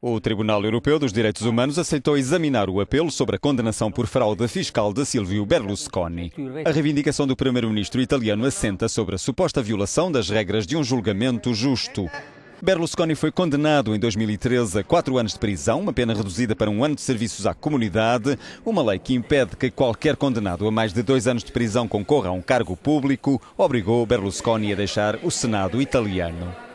O Tribunal Europeu dos Direitos Humanos aceitou examinar o apelo sobre a condenação por fraude fiscal de Silvio Berlusconi. A reivindicação do primeiro-ministro italiano assenta sobre a suposta violação das regras de um julgamento justo. Berlusconi foi condenado em 2013 a quatro anos de prisão, uma pena reduzida para um ano de serviços à comunidade, uma lei que impede que qualquer condenado a mais de dois anos de prisão concorra a um cargo público, obrigou Berlusconi a deixar o Senado italiano.